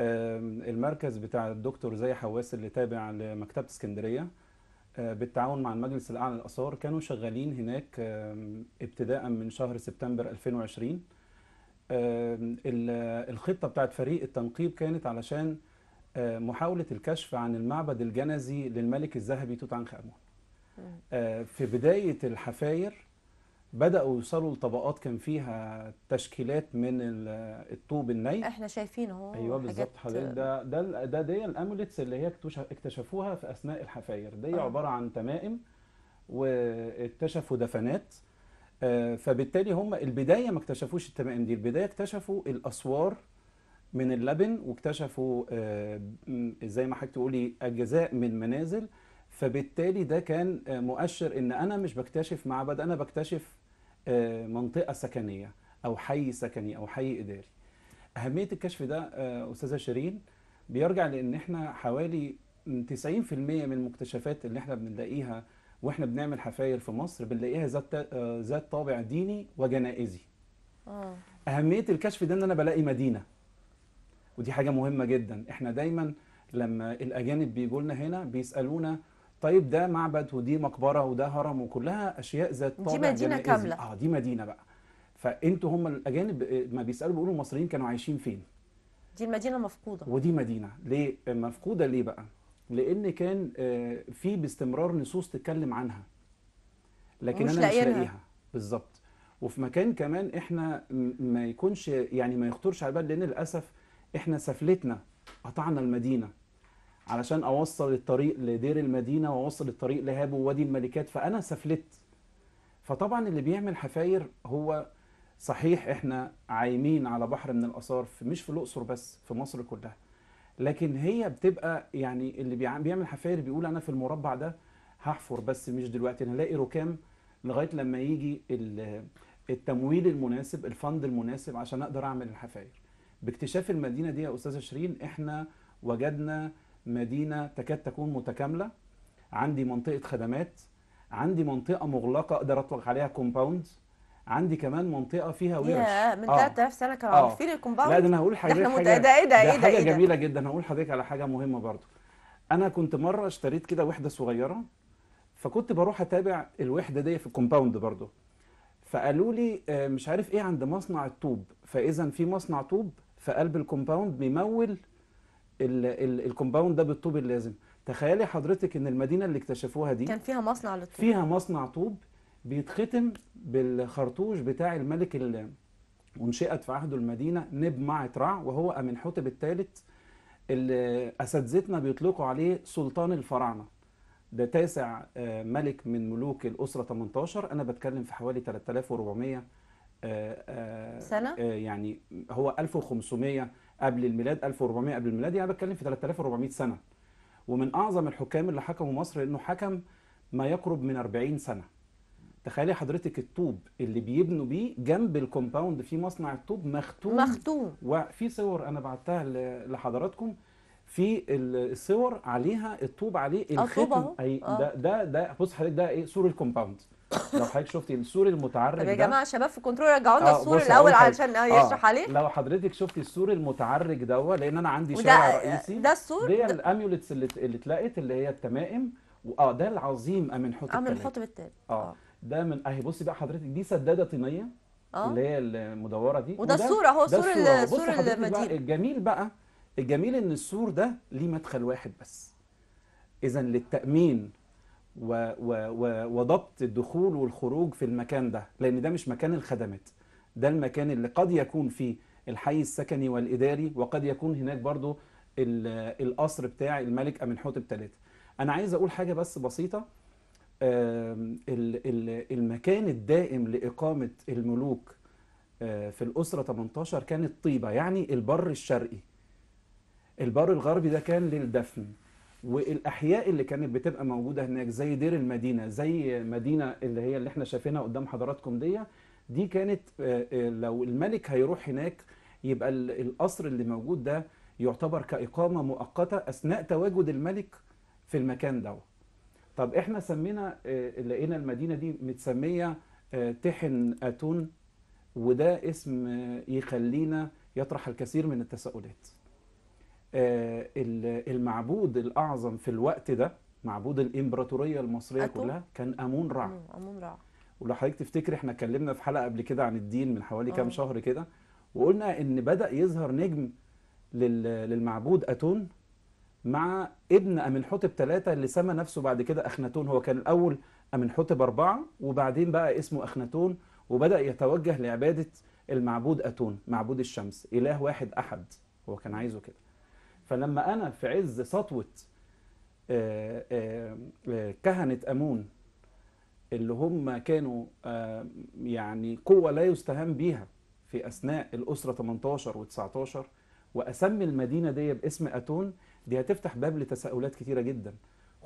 المركز بتاع الدكتور زي حواس اللي تابع لمكتبه اسكندريه آه، بالتعاون مع المجلس الاعلى للاثار كانوا شغالين هناك ابتداء من شهر سبتمبر 2020 الخطه بتاعت فريق التنقيب كانت علشان آه، محاوله الكشف عن المعبد الجنزي للملك الذهبي توت عنخ امون آه، في بدايه الحفاير بداوا يوصلوا لطبقات كان فيها تشكيلات من الطوب الني احنا شايفين اهو ايوه بالظبط حضرتك ده ده ده دي الاموليتس اللي هي اكتشفوها في اثناء الحفاير دي أوه. عباره عن تمائم واكتشفوا دفنات آه، فبالتالي هم البدايه ما اكتشفوش التمائم دي البدايه اكتشفوا الاسوار من اللبن واكتشفوا آه، زي ما حضرتك تقولي اجزاء من منازل فبالتالي ده كان آه، مؤشر ان انا مش بكتشف معبد انا بكتشف آه، منطقه سكنيه او حي سكني او حي اداري اهميه الكشف ده آه، استاذه شيرين بيرجع لان احنا حوالي 90% من المكتشفات اللي احنا بنلاقيها واحنا بنعمل حفاير في مصر بنلاقيها ذات آه، ذات طابع ديني وجنائزي آه. اهميه الكشف ده ان انا بلاقي مدينه ودي حاجه مهمه جدا احنا دايما لما الاجانب بيجوا لنا هنا بيسالونا طيب ده معبد ودي مقبره وده هرم وكلها اشياء ذات طابع دي مدينه كامله اه دي مدينه بقى فانتوا هم الاجانب آه، ما بيسالوا بيقولوا المصريين كانوا عايشين فين دي المدينه مفقوده ودي مدينه ليه مفقوده ليه بقى لان كان آه، في باستمرار نصوص تتكلم عنها لكن انا مش لاقيها بالظبط وفي مكان كمان احنا ما يكونش يعني ما يخطرش على بال لان للاسف احنا سفلتنا قطعنا المدينه علشان اوصل الطريق لدير المدينه واوصل الطريق لهاب ووادي الملكات فانا سفلت فطبعا اللي بيعمل حفاير هو صحيح احنا عايمين على بحر من الاثار مش في الاقصر بس في مصر كلها لكن هي بتبقى يعني اللي بيعمل حفاير بيقول انا في المربع ده هحفر بس مش دلوقتي انا هلاقي ركام لغايه لما يجي التمويل المناسب الفند المناسب عشان اقدر اعمل الحفاير باكتشاف المدينه دي يا استاذه شيرين احنا وجدنا مدينة تكاد تكون متكاملة عندي منطقة خدمات عندي منطقة مغلقة أقدر أطلق عليها كومباوند عندي كمان منطقه فيها ورش يا من 3000 آه. سنه كانوا آه. عارفين الكومباوند لا ده انا هقول لحضرتك حاجه ده ايه ده ايه ده حاجه إيه، جميله جدا هقول لحضرتك على حاجه مهمه برضو انا كنت مره اشتريت كده وحده صغيره فكنت بروح اتابع الوحده دي في الكومباوند برضو فقالوا لي آه، مش عارف ايه عند مصنع الطوب فاذا في مصنع طوب في قلب الكومباوند بيمول الكومباوند ده بالطوب اللازم تخيلي حضرتك ان المدينه اللي اكتشفوها دي كان فيها مصنع للطوب فيها مصنع طوب بيتختم بالخرطوش بتاع الملك اللي انشئت في عهده المدينه نب مع رع وهو امنحوتب الثالث اللي اساتذتنا بيطلقوا عليه سلطان الفراعنه ده تاسع آه، ملك من ملوك الاسره 18 انا بتكلم في حوالي 3400 آه، آه، سنه يعني هو 1500 قبل الميلاد 1400 قبل الميلاد يعني بتكلم في 3400 سنه ومن اعظم الحكام اللي حكموا مصر لانه حكم ما يقرب من 40 سنه تخيلي حضرتك الطوب اللي بيبنوا بيه جنب الكومباوند في مصنع الطوب مختوم مختوم وفي صور انا بعتها لحضراتكم في الصور عليها الطوب عليه الختم اي آه. ده ده ده بص حضرتك ده ايه سور الكومباوند لو حضرتك شفتي السور المتعرج ده يا جماعه شباب في الكنترول رجعوا لنا آه السور الاول علشان آه يشرح عليه لو حضرتك شفتي السور المتعرج دوت لان انا عندي شارع رئيسي ده السور دي الاميولتس اللي اللي اتلقت اللي هي التمائم اه ده العظيم امنحوت التالي حوت التالي آه،, اه ده من اهي بصي بقى حضرتك دي سداده طينيه آه. اللي هي المدوره دي وده, وده الصوره اهو سور سور المدينه الجميل بقى الجميل ان السور ده ليه مدخل واحد بس اذا للتامين و و و وضبط الدخول والخروج في المكان ده لأن ده مش مكان الخدمات ده المكان اللي قد يكون فيه الحي السكني والإداري وقد يكون هناك برضو القصر بتاع الملك أمنحوتب ثلاثة أنا عايز أقول حاجة بس بسيطة المكان الدائم لإقامة الملوك في الأسرة 18 كانت طيبة يعني البر الشرقي البر الغربي ده كان للدفن والاحياء اللي كانت بتبقى موجوده هناك زي دير المدينه زي مدينه اللي هي اللي احنا شايفينها قدام حضراتكم دي دي كانت آه، آه، لو الملك هيروح هناك يبقى القصر اللي موجود ده يعتبر كاقامه مؤقته اثناء تواجد الملك في المكان ده طب احنا سمينا آه، لقينا المدينه دي متسميه تحن اتون وده اسم يخلينا يطرح الكثير من التساؤلات آه، المعبود الأعظم في الوقت ده معبود الإمبراطورية المصرية أتو. كلها كان أمون رع أمون رع ولو حضرتك تفتكر احنا اتكلمنا في حلقة قبل كده عن الدين من حوالي كام آه. شهر كده وقلنا ان بدأ يظهر نجم للمعبود أتون مع ابن أمنحوتب ثلاثة اللي سمى نفسه بعد كده أخناتون هو كان الأول أمنحوتب أربعة وبعدين بقى اسمه أخناتون وبدأ يتوجه لعبادة المعبود أتون معبود الشمس إله واحد أحد هو كان عايزه كده فلما أنا في عز سطوة آه، آه، آه، كهنة أمون اللي هم كانوا يعني قوة لا يستهان بيها في أثناء الأسرة 18 و19 وأسمي المدينة دي باسم أتون دي هتفتح باب لتساؤلات كتيرة جدا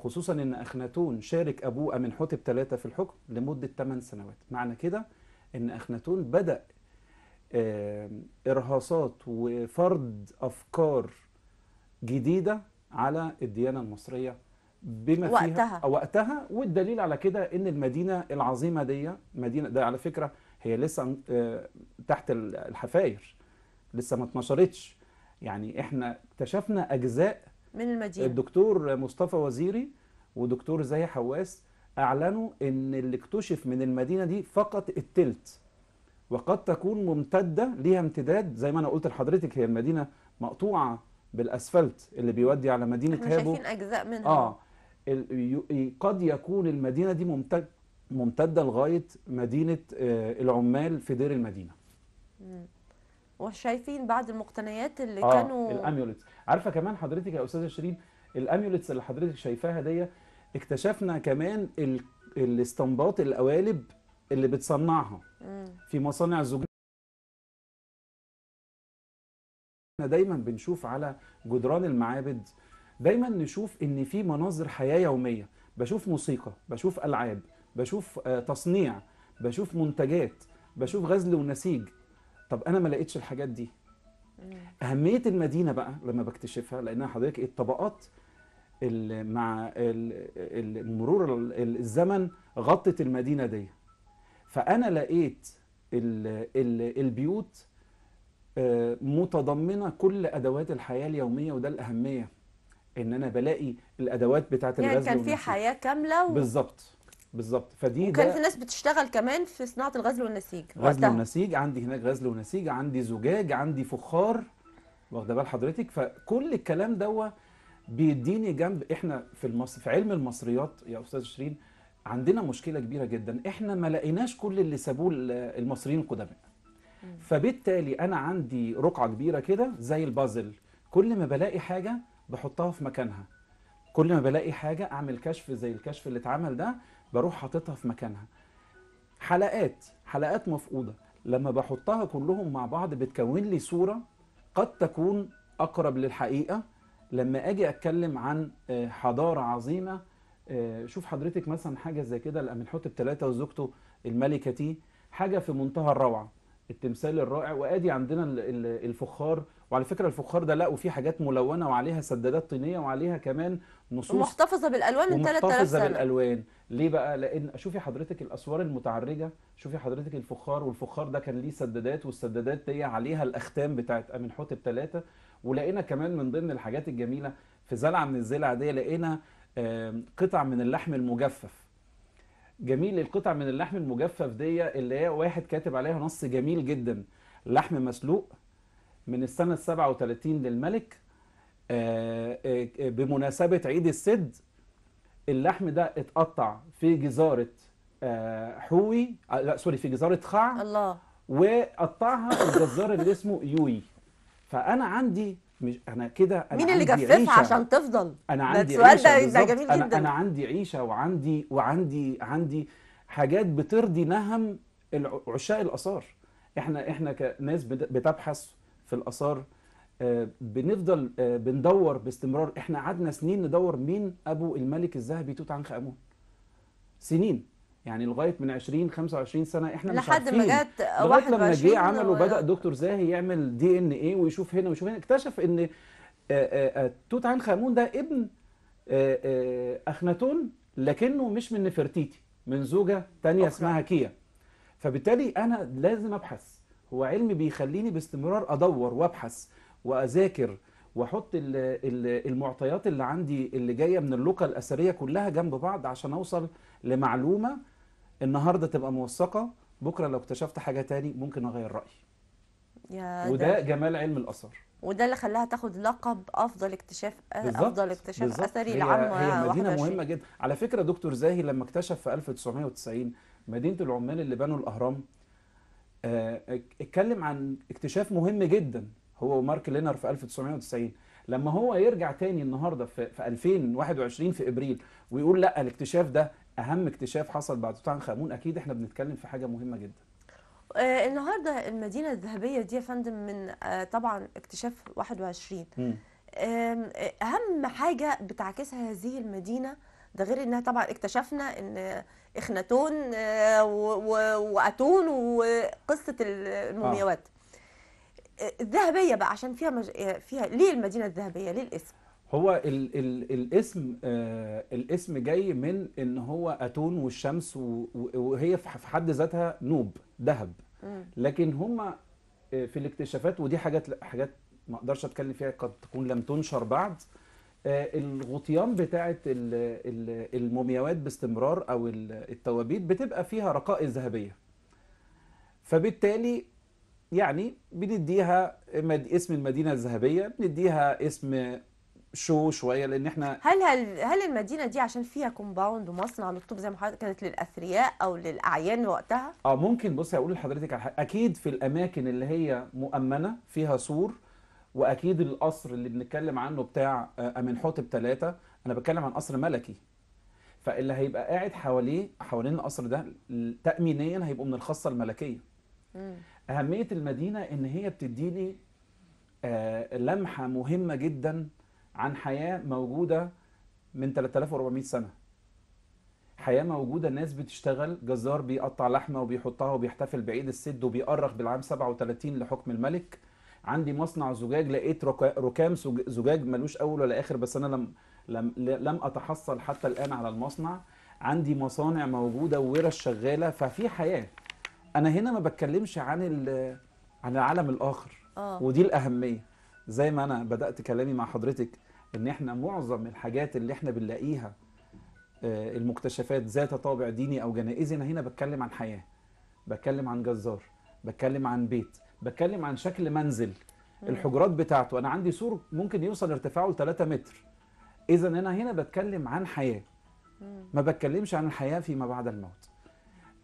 خصوصا ان اخناتون شارك ابوه امنحتب ثلاثه في الحكم لمده 8 سنوات معنى كده ان اخناتون بدا ارهاصات وفرض افكار جديدة على الديانة المصرية بما وقتها. فيها وقتها والدليل على كده ان المدينه العظيمه دي مدينه ده على فكره هي لسه آه، تحت الحفاير لسه ما اتنشرتش يعني احنا اكتشفنا اجزاء من المدينه الدكتور مصطفى وزيري ودكتور زي حواس اعلنوا ان اللي اكتشف من المدينه دي فقط التلت وقد تكون ممتده ليها امتداد زي ما انا قلت لحضرتك هي المدينه مقطوعه بالاسفلت اللي بيودي على مدينه احنا هابو شايفين اجزاء منها اه قد يكون المدينه دي ممتد ممتده لغايه مدينه آه، العمال في دير المدينه وشايفين بعض المقتنيات اللي آه كانوا الاميوليتس عارفه كمان حضرتك يا استاذه شيرين الاميوليتس اللي حضرتك شايفاها دي اكتشفنا كمان الاستنباط القوالب اللي بتصنعها مم. في مصانع زجاج احنا دايما بنشوف على جدران المعابد دايما نشوف ان في مناظر حياه يوميه بشوف موسيقى بشوف العاب بشوف آه، تصنيع بشوف منتجات بشوف غزل ونسيج طب انا ما لقيتش الحاجات دي اهميه المدينه بقى لما بكتشفها لانها حضرتك الطبقات مع مرور الزمن غطت المدينه دي فانا لقيت البيوت آه، متضمنه كل ادوات الحياه اليوميه وده الاهميه ان انا بلاقي الادوات بتاعه يعني الغزل كان في حياه كامله و... بالظبط بالظبط فدي وكان في ناس بتشتغل كمان في صناعه الغزل والنسيج غزل ونسيج عندي هناك غزل ونسيج عندي زجاج عندي فخار واخده بال حضرتك فكل الكلام دوت بيديني جنب احنا في المصر في علم المصريات يا استاذ شيرين عندنا مشكله كبيره جدا احنا ما لقيناش كل اللي سابوه المصريين القدماء فبالتالي انا عندي رقعه كبيره كده زي البازل كل ما بلاقي حاجه بحطها في مكانها كل ما بلاقي حاجه اعمل كشف زي الكشف اللي اتعمل ده بروح حاططها في مكانها حلقات حلقات مفقوده لما بحطها كلهم مع بعض بتكون لي صوره قد تكون اقرب للحقيقه لما اجي اتكلم عن آه، حضاره عظيمه آه، شوف حضرتك مثلا حاجه زي كده لامنحتب ثلاثه وزوجته الملكه تي حاجه في منتهى الروعه التمثال الرائع وادي عندنا الفخار وعلى فكره الفخار ده لقوا فيه حاجات ملونه وعليها سدادات طينيه وعليها كمان نصوص محتفظه بالالوان من 3000 سنه محتفظه بالالوان ليه بقى لان شوفي حضرتك الاسوار المتعرجه شوفي حضرتك الفخار والفخار ده كان ليه سدادات والسدادات دي عليها الاختام بتاعت امنحوتب ثلاثه ولقينا كمان من ضمن الحاجات الجميله في زلعه من الزلع دي لقينا قطع من اللحم المجفف جميل القطع من اللحم المجفف دي اللي هي واحد كاتب عليها نص جميل جدا لحم مسلوق من السنة 37 للملك آه، آه، آه، بمناسبة عيد السد اللحم ده اتقطع في جزارة حوي لا سوري في جزارة خع الله وقطعها الجزار اللي اسمه يوي فأنا عندي مش انا كده انا مين اللي جففها عشان تفضل انا عندي ده عيشه ده جميل جدا أنا, انا عندي عيشه وعندي وعندي عندي حاجات بترضي نهم عشاق الاثار احنا احنا كناس بتبحث في الاثار آه، بنفضل آه، بندور باستمرار احنا قعدنا سنين ندور مين ابو الملك الذهبي توت عنخ امون سنين يعني لغايه من 20 25 سنه احنا مش عارفين لحد ما جت 21 لما جه عمل و... دكتور زاهي يعمل دي ان ايه ويشوف هنا ويشوف هنا اكتشف ان آه، آه، آه، توت عنخ امون ده ابن اخناتون لكنه مش من نفرتيتي من زوجه ثانيه اسمها كيا فبالتالي انا لازم ابحث هو علمي بيخليني باستمرار ادور وابحث واذاكر واحط المعطيات اللي عندي اللي جايه من اللوكه الاثريه كلها جنب بعض عشان اوصل لمعلومه النهارده تبقى موثقه بكره لو اكتشفت حاجه تاني ممكن اغير رايي يا وده ده. جمال علم الاثار وده اللي خلاها تاخد لقب افضل اكتشاف آه، بالزبط. افضل اكتشاف بالزبط. اثري لعام هي آه، مدينه مهمه جدا على فكره دكتور زاهي لما اكتشف في 1990 مدينه العمال اللي بنوا الاهرام آه، اتكلم عن اكتشاف مهم جدا هو ومارك لينر في 1990 لما هو يرجع تاني النهارده في 2021 في ابريل ويقول لا الاكتشاف ده اهم اكتشاف حصل بعد توت عنخ امون اكيد احنا بنتكلم في حاجه مهمه جدا آه، النهارده المدينه الذهبيه دي يا فندم من آه، طبعا اكتشاف 21 م. اهم حاجه بتعكسها هذه المدينه ده غير انها طبعا اكتشفنا ان اخناتون آه، واتون وقصه المومياوات آه. الذهبيه بقى عشان فيها مج... فيها ليه المدينه الذهبيه ليه الاسم هو الـ الـ الاسم آه الاسم جاي من ان هو اتون والشمس وهي في حد ذاتها نوب ذهب لكن هما آه، في الاكتشافات ودي حاجات حاجات ما اقدرش اتكلم فيها قد تكون لم تنشر بعد آه، الغطيان بتاعه المومياوات باستمرار او التوابيت بتبقى فيها رقائق ذهبيه فبالتالي يعني بنديها اسم المدينه الذهبيه بنديها اسم شو شويه لان احنا هل هل هل المدينه دي عشان فيها كومباوند ومصنع للطوب زي ما حضرتك كانت للاثرياء او للاعيان وقتها اه ممكن بصي اقول لحضرتك على اكيد في الاماكن اللي هي مؤمنه فيها سور واكيد القصر اللي بنتكلم عنه بتاع آه، امنحوتب حوتب ثلاثه انا بتكلم عن قصر ملكي فاللي هيبقى قاعد حواليه حوالين القصر ده تامينيا هيبقوا من الخاصه الملكيه م. اهميه المدينه ان هي بتديني آه لمحه مهمه جدا عن حياة موجودة من 3400 سنة حياة موجودة ناس بتشتغل جزار بيقطع لحمة وبيحطها وبيحتفل بعيد السد وبيأرخ بالعام 37 لحكم الملك عندي مصنع زجاج لقيت ركام زجاج ملوش أول ولا آخر بس أنا لم, لم, لم أتحصل حتى الآن على المصنع عندي مصانع موجودة وورش شغالة ففي حياة أنا هنا ما بتكلمش عن عن العالم الآخر آه. ودي الأهمية زي ما أنا بدأت كلامي مع حضرتك ان احنا معظم الحاجات اللي احنا بنلاقيها آه، المكتشفات ذات طابع ديني او جنائزي انا هنا بتكلم عن حياه بتكلم عن جزار بتكلم عن بيت بتكلم عن شكل منزل الحجرات بتاعته انا عندي سور ممكن يوصل ارتفاعه ل 3 متر اذا انا هنا بتكلم عن حياه ما بتكلمش عن الحياه فيما بعد الموت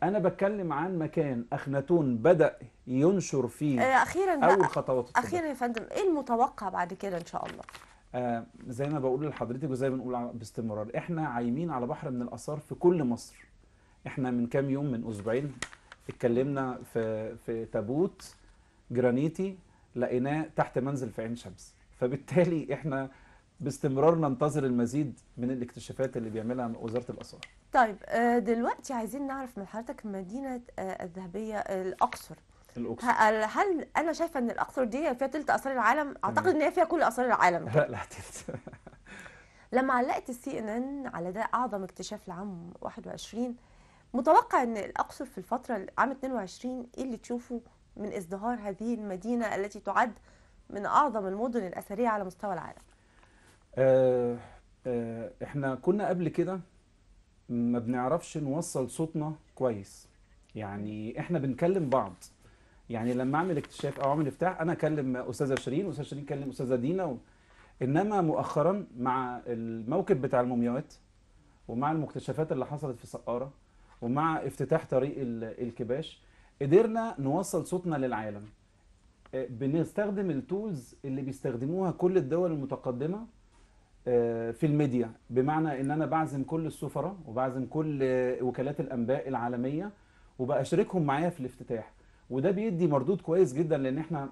انا بتكلم عن مكان اخناتون بدا ينشر فيه آه، اخيرا اول خطواته اخيرا يا فندم ايه المتوقع بعد كده ان شاء الله آه زي ما بقول لحضرتك وزي ما بنقول باستمرار احنا عايمين على بحر من الاثار في كل مصر احنا من كام يوم من اسبوعين اتكلمنا في في تابوت جرانيتي لقيناه تحت منزل في عين شمس فبالتالي احنا باستمرار ننتظر المزيد من الاكتشافات اللي بيعملها وزاره الاثار. طيب آه، دلوقتي عايزين نعرف من حضرتك مدينه آه، الذهبيه الاقصر الاقصر هل انا شايفه ان الاقصر دي فيها تلت اثار العالم اعتقد ان هي فيها كل اثار العالم لا لا تلت لما علقت السي ان ان على ده اعظم اكتشاف لعام 21 متوقع ان الاقصر في الفتره عام 22 ايه اللي تشوفه من ازدهار هذه المدينه التي تعد من اعظم المدن الاثريه على مستوى العالم آه، آه، احنا كنا قبل كده ما بنعرفش نوصل صوتنا كويس يعني احنا بنكلم بعض يعني لما اعمل اكتشاف او اعمل افتتاح انا اكلم استاذه شيرين واستاذه شيرين تكلم استاذه دينا و... انما مؤخرا مع الموكب بتاع المومياوات ومع المكتشفات اللي حصلت في سقاره ومع افتتاح طريق الكباش قدرنا نوصل صوتنا للعالم آه، بنستخدم التولز اللي بيستخدموها كل الدول المتقدمه آه، في الميديا بمعنى ان انا بعزم كل السفراء وبعزم كل آه، وكالات الانباء العالميه وبشاركهم معايا في الافتتاح وده بيدي مردود كويس جدا لان احنا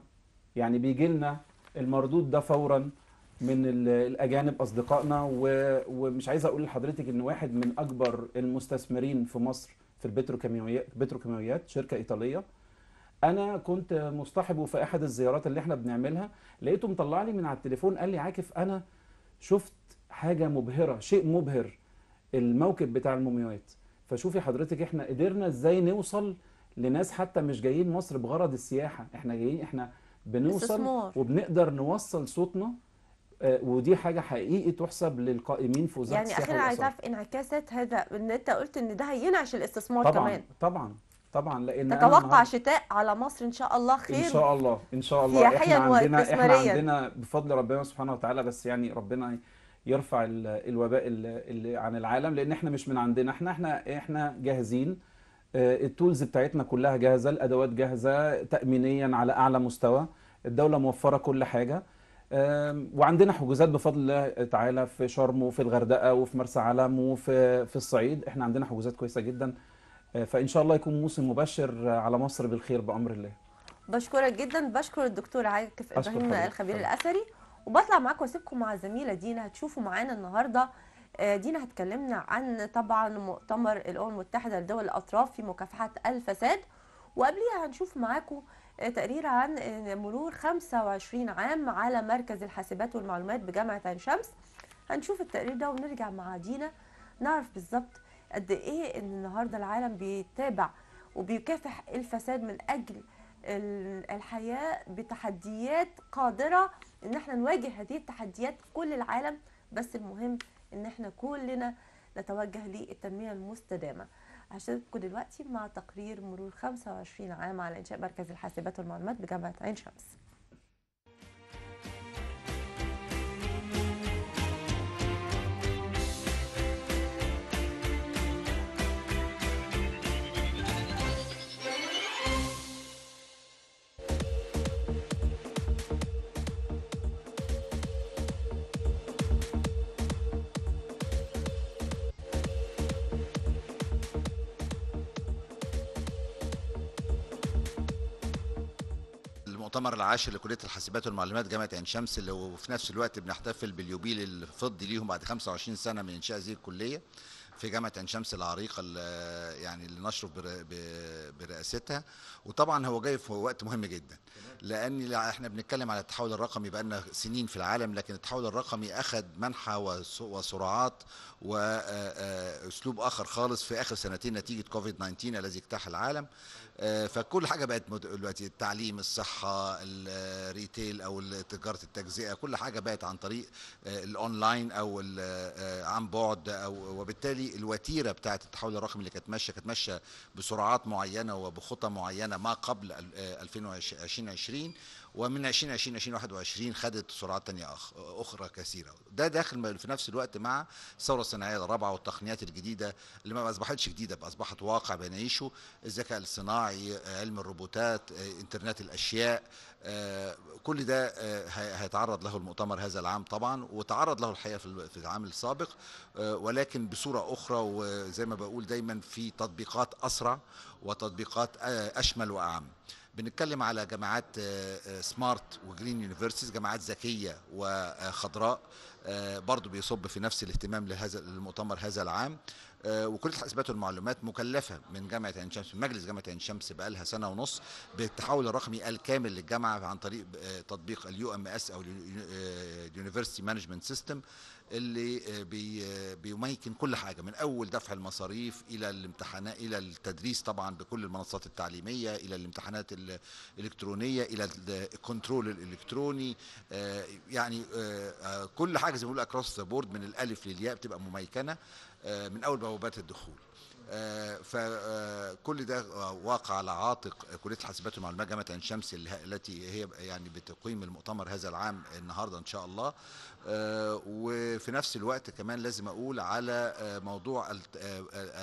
يعني بيجي لنا المردود ده فورا من الاجانب اصدقائنا ومش عايز اقول لحضرتك ان واحد من اكبر المستثمرين في مصر في البتروكيماويات بتروكيماويات شركه ايطاليه انا كنت مصطحبه في احد الزيارات اللي احنا بنعملها لقيته مطلع لي من على التليفون قال لي عاكف انا شفت حاجه مبهره شيء مبهر الموكب بتاع المومياوات فشوفي حضرتك احنا قدرنا ازاي نوصل لناس حتى مش جايين مصر بغرض السياحه احنا جايين احنا بنوصل وبنقدر نوصل صوتنا آه، ودي حاجه حقيقي تحسب للقائمين في وزاره يعني السياحه يعني اخيرا عايز اعرف انعكاسات هذا ان انت قلت ان ده هينعش الاستثمار طبعًا كمان طبعا طبعا لان تتوقع شتاء على مصر ان شاء الله خير ان شاء الله ان شاء الله احنا عندنا احنا عندنا بفضل ربنا سبحانه وتعالى بس يعني ربنا يرفع الوباء اللي عن العالم لان احنا مش من عندنا احنا احنا احنا جاهزين آه، التولز بتاعتنا كلها جاهزه الادوات جاهزه تامينيا على اعلى مستوى الدوله موفره كل حاجه وعندنا حجوزات بفضل الله تعالى في شرم وفي الغردقه وفي مرسى علم وفي في الصعيد احنا عندنا حجوزات كويسه جدا آه، فان شاء الله يكون موسم مبشر على مصر بالخير بامر الله بشكرك جدا بشكر الدكتور عاكف ابراهيم الخبير حبيب. الاثري وبطلع معاكم واسيبكم مع الزميله دينا هتشوفوا معانا النهارده آه، دينا هتكلمنا عن طبعا مؤتمر الامم المتحده لدول الاطراف في مكافحه الفساد وقبليها هنشوف معاكم آه، تقرير عن مرور 25 عام على مركز الحاسبات والمعلومات بجامعه عين شمس هنشوف التقرير ده ونرجع مع دينا نعرف بالظبط قد ايه ان النهارده العالم بيتابع وبيكافح الفساد من اجل الحياه بتحديات قادره ان احنا نواجه هذه التحديات في كل العالم بس المهم ان احنا كلنا نتوجه للتنميه المستدامه هشارككم دلوقتي مع تقرير مرور 25 عام على انشاء مركز الحاسبات والمعلومات بجامعه عين شمس المؤتمر العاشر لكليه الحاسبات والمعلومات جامعه عين شمس اللي وفي نفس الوقت بنحتفل باليوبيل الفضي ليهم بعد 25 سنه من انشاء هذه الكليه في جامعه عين شمس العريقه اللي يعني اللي نشرف برئاستها وطبعا هو جاي في وقت مهم جدا لان احنا بنتكلم على التحول الرقمي بقالنا سنين في العالم لكن التحول الرقمي اخذ منحى وسرعات واسلوب اخر خالص في اخر سنتين نتيجه كوفيد 19 الذي اجتاح العالم فكل حاجه بقت دلوقتي التعليم الصحه الريتيل او تجاره التجزئه كل حاجه بقت عن طريق الاونلاين او عن بعد او وبالتالي في الوتيره بتاعه التحول الرقمي اللي كانت ماشيه كانت ماشيه بسرعات معينه وبخطى معينه ما قبل 2020 آه، ومن 2020 2021 خدت سرعات تانية اخرى كثيره ده داخل في نفس الوقت مع الثوره الصناعيه الرابعه والتقنيات الجديده اللي ما اصبحتش جديده بقى اصبحت واقع بنعيشه الذكاء الصناعي علم الروبوتات انترنت الاشياء آه، كل ده آه، هيتعرض له المؤتمر هذا العام طبعا وتعرض له الحقيقه في العام السابق آه، ولكن بصوره اخرى وزي ما بقول دايما في تطبيقات اسرع وتطبيقات اشمل واعم بنتكلم على جامعات سمارت وجرين يونيفرسيز جامعات ذكيه وخضراء آه، برضو بيصب في نفس الاهتمام لهذا المؤتمر هذا العام آه، وكليه الحاسبات والمعلومات مكلفه من جامعه عين شمس من مجلس جامعه عين شمس بقى لها سنه ونص بالتحول الرقمي الكامل للجامعه عن طريق آه، تطبيق اليو ام اس او اليونيفرستي مانجمنت سيستم اللي آه، بيمكن بيميكن كل حاجه من اول دفع المصاريف الى الامتحانات الى التدريس طبعا بكل المنصات التعليميه الى الامتحانات الالكترونيه الى الكنترول الالكتروني يعني كل حاجه زي ما بيقولوا اكروس ذا بورد من الالف للياء بتبقى مميكنه آه، من اول بوابات الدخول آه، فكل ده واقع على عاتق كليه الحاسبات والمعلومات جامعه عين شمس التي هي يعني بتقيم المؤتمر هذا العام النهارده ان شاء الله آه، وفي نفس الوقت كمان لازم اقول على آه، موضوع آه،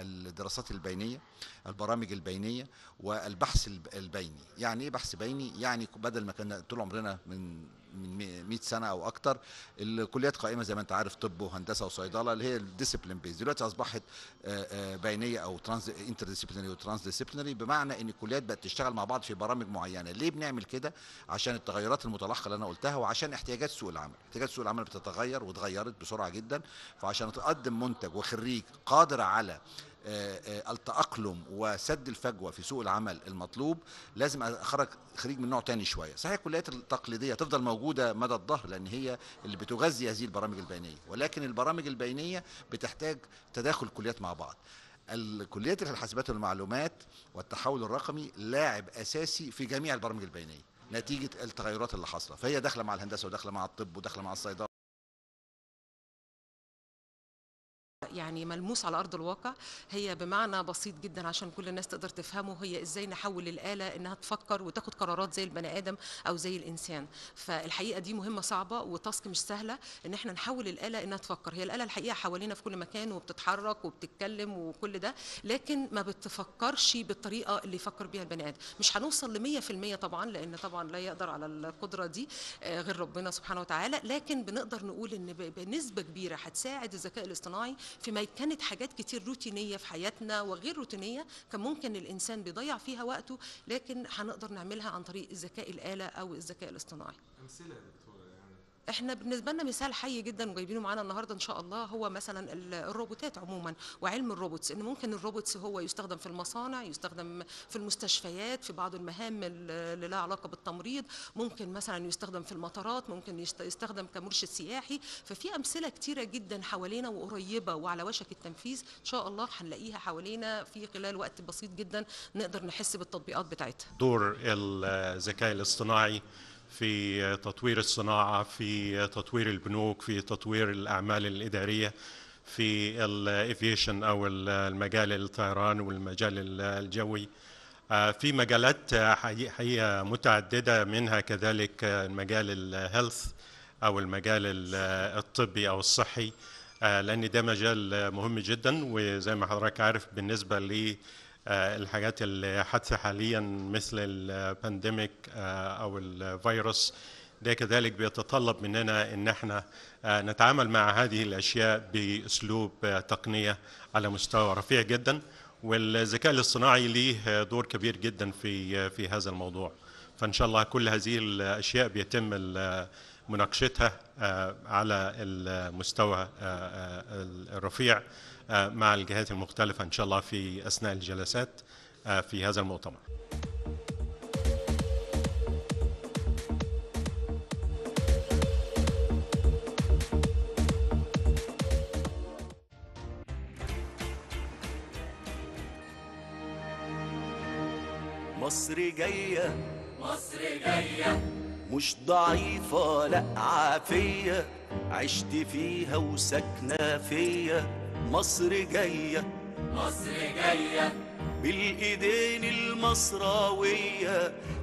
الدراسات البينيه البرامج البينيه والبحث البيني يعني ايه بحث بيني يعني بدل ما كنا طول عمرنا من من 100 سنه او اكتر الكليات قائمه زي ما انت عارف طب وهندسه وصيدله اللي هي الديسيبلين بيز دلوقتي اصبحت بينيه او ترانز انتر ديسيبلينري وترانز ديسيبلينري بمعنى ان الكليات بقت تشتغل مع بعض في برامج معينه ليه بنعمل كده عشان التغيرات المتلاحقه اللي انا قلتها وعشان احتياجات سوق العمل احتياجات سوق العمل بتتغير وتغيرت بسرعه جدا فعشان تقدم منتج وخريج قادر على آه، آه، التأقلم وسد الفجوة في سوق العمل المطلوب لازم أخرج خريج من نوع تاني شوية صحيح الكليات التقليدية تفضل موجودة مدى الظهر لأن هي اللي بتغذي هذه البرامج البينية ولكن البرامج البينية بتحتاج تداخل الكليات مع بعض الكليات الحاسبات والمعلومات والتحول الرقمي لاعب أساسي في جميع البرامج البينية نتيجة التغيرات اللي حاصلة فهي داخلة مع الهندسة وداخلة مع الطب وداخلة مع الصيدلة يعني ملموس على ارض الواقع هي بمعنى بسيط جدا عشان كل الناس تقدر تفهمه هي ازاي نحول الاله انها تفكر وتاخد قرارات زي البني ادم او زي الانسان فالحقيقه دي مهمه صعبه وتاسك مش سهله ان احنا نحول الاله انها تفكر هي الاله الحقيقه حوالينا في كل مكان وبتتحرك وبتتكلم وكل ده لكن ما بتفكرش بالطريقه اللي يفكر بيها البني ادم مش هنوصل ل 100% طبعا لان طبعا لا يقدر على القدره دي آه، غير ربنا سبحانه وتعالى لكن بنقدر نقول ان بنسبه كبيره هتساعد الذكاء الاصطناعي في ما كانت حاجات كتير روتينيه في حياتنا وغير روتينيه كان ممكن الانسان بيضيع فيها وقته لكن هنقدر نعملها عن طريق الذكاء الاله او الذكاء الاصطناعي امثله يا دكتور احنا بالنسبه لنا مثال حي جدا وجايبينه معانا النهارده ان شاء الله هو مثلا الروبوتات عموما وعلم الروبوتس ان ممكن الروبوتس هو يستخدم في المصانع يستخدم في المستشفيات في بعض المهام اللي لها علاقه بالتمريض ممكن مثلا يستخدم في المطارات ممكن يستخدم كمرشد سياحي ففي امثله كتيره جدا حوالينا وقريبه وعلى وشك التنفيذ ان شاء الله هنلاقيها حوالينا في خلال وقت بسيط جدا نقدر نحس بالتطبيقات بتاعتها دور الذكاء الاصطناعي في تطوير الصناعه في تطوير البنوك في تطوير الاعمال الاداريه في الافيشن او المجال الطيران والمجال الجوي آه، في مجالات حقيقه متعدده منها كذلك مجال الهيلث او المجال الطبي او الصحي آه، لان ده مجال مهم جدا وزي ما حضرتك عارف بالنسبه آه، الحاجات اللي حدث حاليا مثل البانديميك آه، او الفيروس ده كذلك بيتطلب مننا ان احنا آه، نتعامل مع هذه الاشياء باسلوب تقنيه على مستوى رفيع جدا والذكاء الاصطناعي ليه دور كبير جدا في في هذا الموضوع فان شاء الله كل هذه الاشياء بيتم مناقشتها آه، على المستوى آه، آه، الرفيع مع الجهات المختلفة إن شاء الله في أثناء الجلسات في هذا المؤتمر مصر جاية مصر جاية مش ضعيفة لأ عافية عشت فيها وساكنة فيا مصر جاية مصر جاية بالإيدين المصراوية